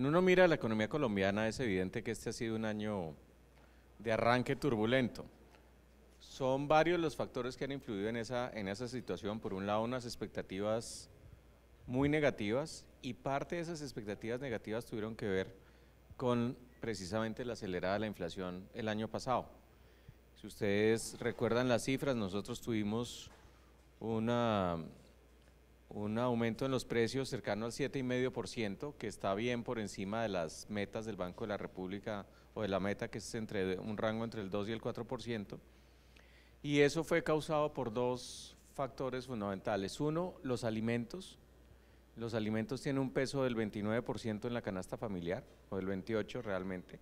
Cuando uno mira la economía colombiana es evidente que este ha sido un año de arranque turbulento. Son varios los factores que han influido en esa, en esa situación. Por un lado, unas expectativas muy negativas y parte de esas expectativas negativas tuvieron que ver con precisamente la acelerada de la inflación el año pasado. Si ustedes recuerdan las cifras, nosotros tuvimos una un aumento en los precios cercano al 7,5%, que está bien por encima de las metas del Banco de la República o de la meta que es entre un rango entre el 2 y el 4%. Y eso fue causado por dos factores fundamentales. Uno, los alimentos. Los alimentos tienen un peso del 29% en la canasta familiar, o del 28% realmente.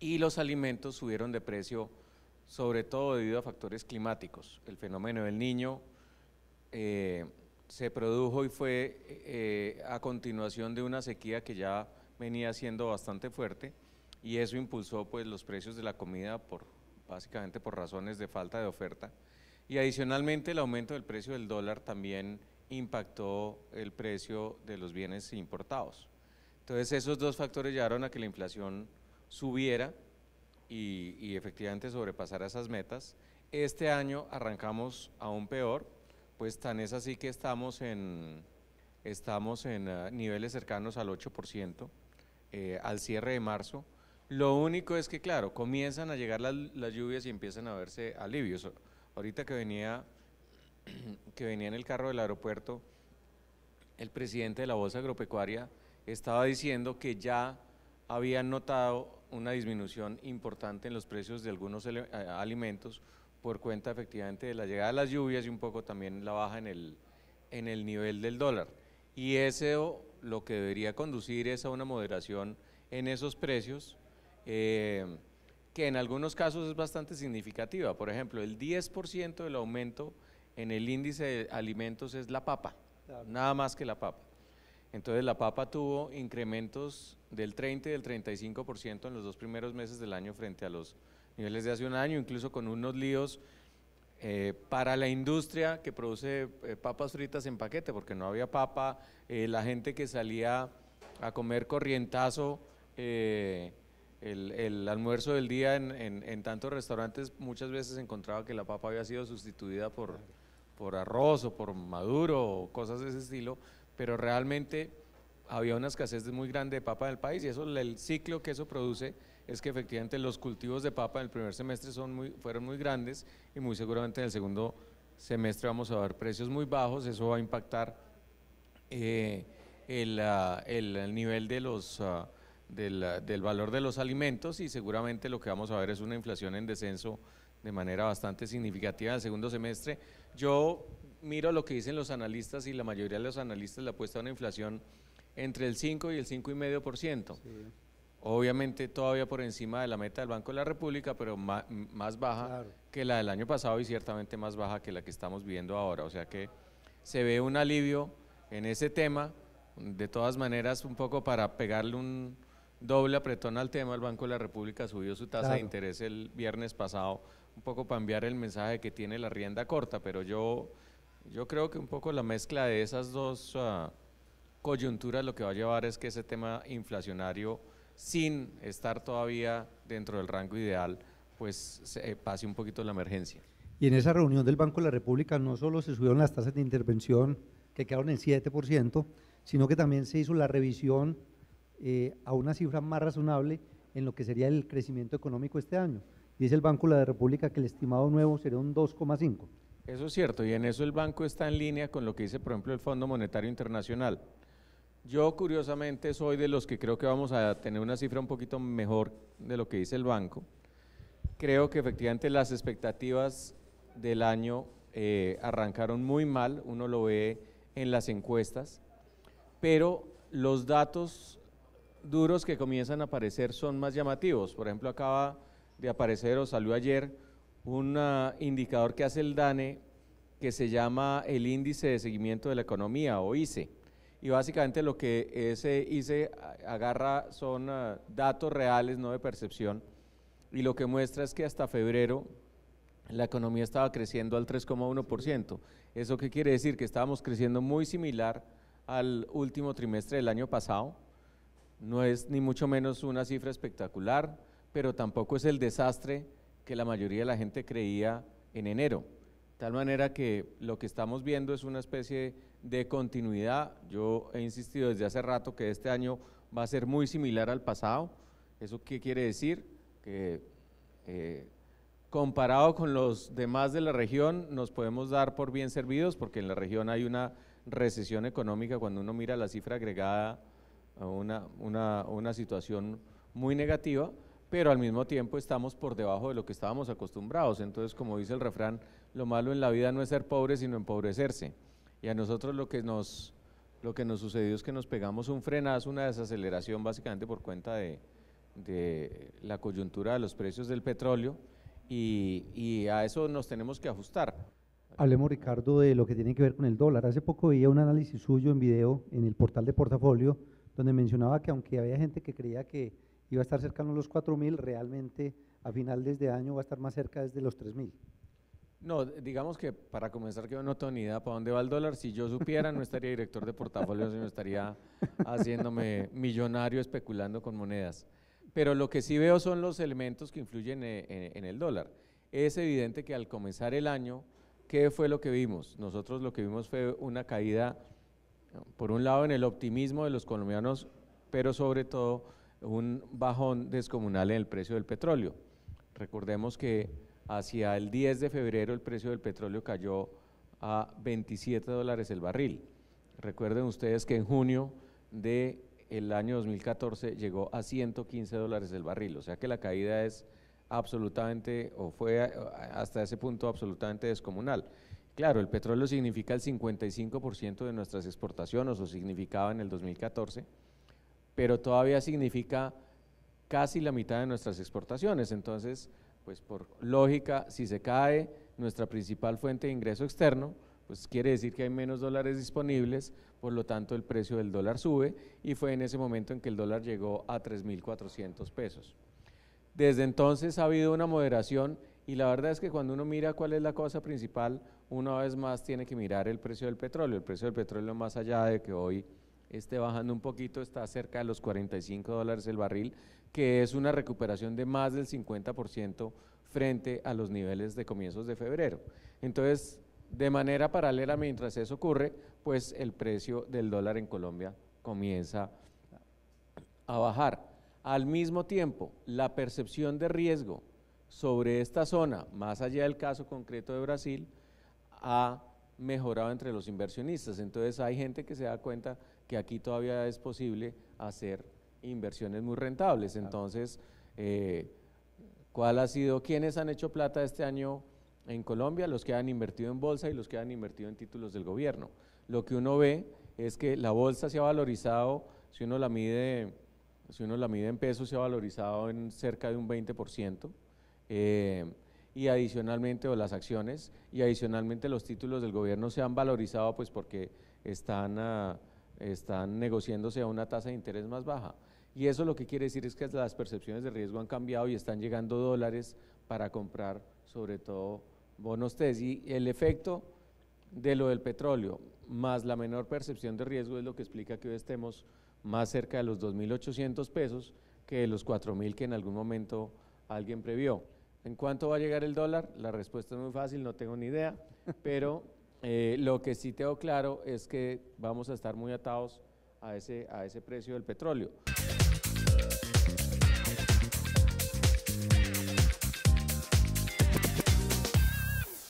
Y los alimentos subieron de precio, sobre todo debido a factores climáticos, el fenómeno del niño, eh, se produjo y fue eh, a continuación de una sequía que ya venía siendo bastante fuerte y eso impulsó pues los precios de la comida por básicamente por razones de falta de oferta y adicionalmente el aumento del precio del dólar también impactó el precio de los bienes importados. Entonces esos dos factores llevaron a que la inflación subiera y, y efectivamente sobrepasara esas metas. Este año arrancamos aún peor, pues tan es así que estamos en, estamos en ah, niveles cercanos al 8% eh, al cierre de marzo. Lo único es que, claro, comienzan a llegar las, lluvias y empiezan a verse alivios. Ahorita que venía, que venía en el carro del aeropuerto, el presidente de la Bolsa Agropecuaria estaba diciendo que ya había notado una disminución importante en los precios de algunos alimentos por cuenta efectivamente de la llegada de las lluvias y un poco también la baja en el, en el nivel del dólar. Y eso lo que debería conducir es a una moderación en esos precios, eh, que en algunos casos es bastante significativa. Por ejemplo, el 10% del aumento en el índice de alimentos es la papa, nada más que la papa. Entonces la papa tuvo incrementos del 30 y del 35% en los dos primeros meses del año frente a los niveles de hace un año, incluso con unos líos eh, para la industria que produce eh, papas fritas en paquete, porque no había papa, eh, la gente que salía a comer corrientazo el, almuerzo del día en, tantos restaurantes muchas veces encontraba que la papa había sido sustituida por, por arroz o por maduro o cosas de ese estilo, pero realmente había una escasez muy grande de papa en el país y eso el ciclo que eso produce es que efectivamente los cultivos de papa en el primer semestre son muy, fueron muy grandes y muy seguramente en el segundo semestre vamos a ver precios muy bajos, eso va a impactar eh, ah, el, nivel de los, ah, del, valor de los alimentos y seguramente lo que vamos a ver es una inflación en descenso de manera bastante significativa en el segundo semestre. Yo miro lo que dicen los analistas y la mayoría de los analistas le apuesta a una inflación entre el 5 y el 5,5%. Sí obviamente todavía por encima de la meta del Banco de la República, pero más, baja que la del año pasado y ciertamente más baja que la que estamos viendo ahora. O sea que se ve un alivio en ese tema, de todas maneras un poco para pegarle un doble apretón al tema, el Banco de la República subió su tasa de interés el viernes pasado, un poco para enviar el mensaje que tiene la rienda corta, pero yo, yo creo que un poco la mezcla de esas dos ah, coyunturas lo que va a llevar es que ese tema inflacionario sin estar todavía dentro del rango ideal, pues eh, pase un poquito la emergencia. Y en esa reunión del Banco de la República no solo se subieron las tasas de intervención, que quedaron en 7%, sino que también se hizo la revisión eh, a una cifra más razonable en lo que sería el crecimiento económico este año. Dice el Banco de la República que el estimado nuevo sería un 2,5. Eso es cierto, y en eso el banco está en línea con lo que dice, por ejemplo, el Fondo Monetario Internacional. Yo curiosamente soy de los que creo que vamos a tener una cifra un poquito mejor de lo que dice el banco. Creo que efectivamente las expectativas del año eh, arrancaron muy mal, uno lo ve en las encuestas, pero los datos duros que comienzan a aparecer son más llamativos. Por ejemplo, acaba de aparecer o salió ayer un ah, indicador que hace el DANE que se llama el índice de seguimiento de la economía o ICE y básicamente lo que ese agarra son ah, datos reales, no de percepción, y lo que muestra es que hasta febrero la economía estaba creciendo al 3,1%. ¿Eso qué quiere decir? Que estábamos creciendo muy similar al último trimestre del año pasado. No es ni mucho menos una cifra espectacular, pero tampoco es el desastre que la mayoría de la gente creía en enero tal manera que lo que estamos viendo es una especie de continuidad. Yo he insistido desde hace rato que este año va a ser muy similar al pasado. ¿Eso qué quiere decir? Que eh, comparado con los demás de la región nos podemos dar por bien servidos porque en la región hay una recesión económica cuando uno mira la cifra agregada a una situación muy negativa pero al mismo tiempo estamos por debajo de lo que estábamos acostumbrados. Entonces, como dice el refrán, lo malo en la vida no es ser pobre, sino empobrecerse. Y a nosotros lo que nos, lo que nos sucedió es que nos pegamos un frenazo, una desaceleración básicamente por cuenta de, la coyuntura de los precios del petróleo y, a eso nos tenemos que ajustar. Hablemos, Ricardo, de lo que tiene que ver con el dólar. Hace poco vi un análisis suyo en video en el portal de portafolio donde mencionaba que aunque había gente que creía que y va a estar cercano a los 4.000, realmente a finales de este año va a estar más cerca desde los 3.000. No, digamos que para comenzar, que yo no tengo ni idea para dónde va el dólar. Si yo supiera, no estaría director de portafolios, sino estaría haciéndome millonario especulando con monedas. Pero lo que sí veo son los elementos que influyen eh, en el dólar. Es evidente que al comenzar el año, ¿qué fue lo que vimos? Nosotros lo que vimos fue una caída, por un lado, en el optimismo de los colombianos, pero sobre todo un bajón descomunal en el precio del petróleo. Recordemos que hacia el 10 de febrero el precio del petróleo cayó a 27 dólares el barril. Recuerden ustedes que en junio del el año 2014 llegó a 115 dólares el barril, o sea que la caída es absolutamente, o fue hasta ese punto absolutamente descomunal. Claro, el petróleo significa el 55% de nuestras exportaciones, o significaba en el 2014 pero todavía significa casi la mitad de nuestras exportaciones. Entonces, pues por lógica, si se cae nuestra principal fuente de ingreso externo, pues quiere decir que hay menos dólares disponibles, por lo tanto el precio del dólar sube y fue en ese momento en que el dólar llegó a 3.400 pesos. Desde entonces ha habido una moderación y la verdad es que cuando uno mira cuál es la cosa principal, una vez más tiene que mirar el precio del petróleo. El precio del petróleo más allá de que hoy esté bajando un poquito, está cerca de los 45 dólares el barril, que es una recuperación de más del 50% frente a los niveles de comienzos de febrero. Entonces, de manera paralela, mientras eso ocurre, pues el precio del dólar en Colombia comienza a bajar. Al mismo tiempo, la percepción de riesgo sobre esta zona, más allá del caso concreto de Brasil, ha mejorado entre los inversionistas. Entonces hay gente que se da cuenta que aquí todavía es posible hacer inversiones muy rentables. Entonces, eh, ¿cuál ha sido? ¿Quiénes han hecho plata este año en Colombia? Los que han invertido en bolsa y los que han invertido en títulos del gobierno. Lo que uno ve es que la bolsa se ha valorizado, si uno la mide, si uno la mide en pesos, se ha valorizado en cerca de un 20%. Eh, y adicionalmente, o las acciones, y adicionalmente los títulos del gobierno se han valorizado pues porque están, están negociándose a una tasa de interés más baja. Y eso lo que quiere decir es que las percepciones de riesgo han cambiado y están llegando dólares para comprar sobre todo bonos TES. Y el efecto de lo del petróleo más la menor percepción de riesgo es lo que explica que hoy estemos más cerca de los 2.800 pesos que de los 4.000 que en algún momento alguien previó. ¿En cuánto va a llegar el dólar? La respuesta es muy fácil, no tengo ni idea, pero eh, lo que sí tengo claro es que vamos a estar muy atados a ese, a ese precio del petróleo.